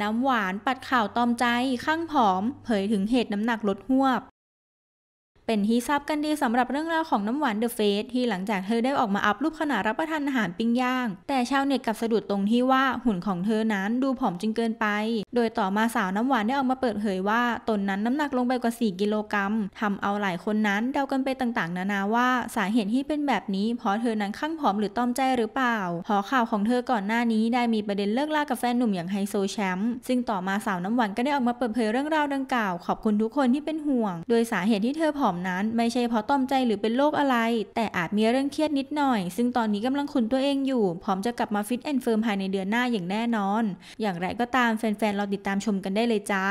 น้ำหวานปัดข่าวตอมใจข้างผอมเผยถึงเหตุน้ำหนักลดหวบเป็นที่ทราบกันดีสำหรับเรื่องราวของน้ำหวานเดอะเฟสที่หลังจากเธอได้ออกมาอัพรูปขณะรับประทานอาหารปิ้งย่าง แต่ชาวเน็ตกับสะดุดตรงที่ว่าหุ่นของเธอนั้นดูผอมจนเกินไปโดยต่อมาสาวน้ำหวานได้ออกมาเปิดเผยว่าตนนั้นน้ำหนักลงไปกว่า 4 กิโลกรัมทำเอาหลายคนนั้นเดากันไปต่างๆ นานาว่าสาเหตุที่เป็นแบบนี้เพราะเธอนั้นข้างผอมหรือต้อมใจหรือเปล่า พอข่าวของเธอก่อนหน้านี้ได้มีประเด็นเลิกลากับแฟนหนุ่มอย่างไฮโซแชมป์ซึ่งต่อมาสาวน้ำหวานก็ได้ออกมาเปิดเผยเรื่องราวดังกล่าวขอบคุณทุกคนที่เป็นห่วง โดยสาเหตุที่เธอผอมนั้นไม่ใช่เพราะต้อมใจหรือเป็นโรคอะไร แต่อาจมีเรื่องเครียดนิดหน่อย ซึ่งตอนนี้กำลังขุนตัวเองอยู่ พร้อมจะกลับมาฟิตแอนด์เฟิร์มภายในเดือนหน้าอย่างแน่นอน อย่างไรก็ตามแฟนๆเราติดตามชมกันได้เลยจ้า